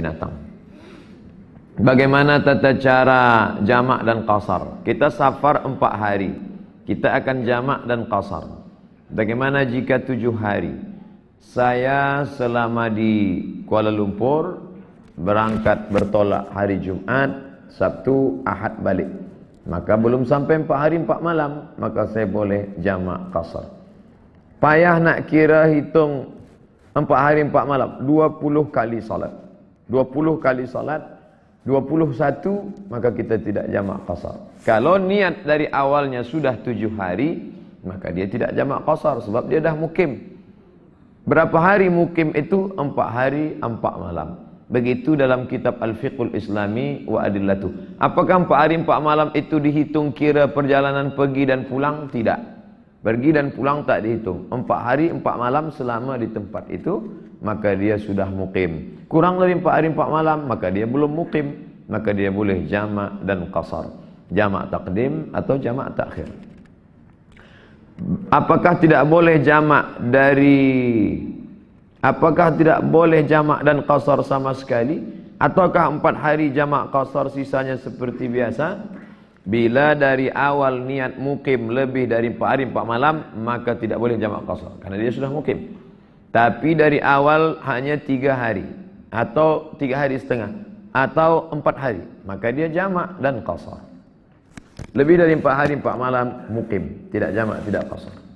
binatang. Bagaimana tata cara jamak dan qasar? Kita safar empat hari. Kita akan jamak dan qasar. Bagaimana jika tujuh hari? Saya selama di Kuala Lumpur berangkat bertolak hari Jumaat, Sabtu, Ahad balik. Maka belum sampai empat hari empat malam, maka saya boleh jamak qasar. Payah nak kira hitung empat hari empat malam, dua puluh kali salat. 20 kali salat 21 maka kita tidak jamak qasar kalau niat dari awalnya sudah 7 hari maka dia tidak jamak qasar sebab dia dah mukim berapa hari mukim itu 4 hari 4 malam begitu dalam kitab al-fiqhul islami wa adillatu apakah 4 hari 4 malam itu dihitung kira perjalanan pergi dan pulang tidak Pergi dan pulang tak dihitung. Empat hari, empat malam selama di tempat itu, maka dia sudah mukim. Kurang lebih empat hari, empat malam, maka dia belum mukim. Maka dia boleh jama' dan qasar. Jama' takdim atau jama' takhir. Apakah tidak boleh jama' dari... Apakah tidak boleh jama' dan qasar sama sekali? Ataukah empat hari jama' qasar sisanya seperti biasa? Bila dari awal niat mukim lebih dari 4 hari 4 malam maka tidak boleh jamak qasar karena dia sudah mukim. Tapi dari awal hanya 3 hari atau 3 hari setengah atau 4 hari maka dia jamak dan qasar. Lebih dari 4 hari 4 malam mukim, tidak jamak, tidak qasar.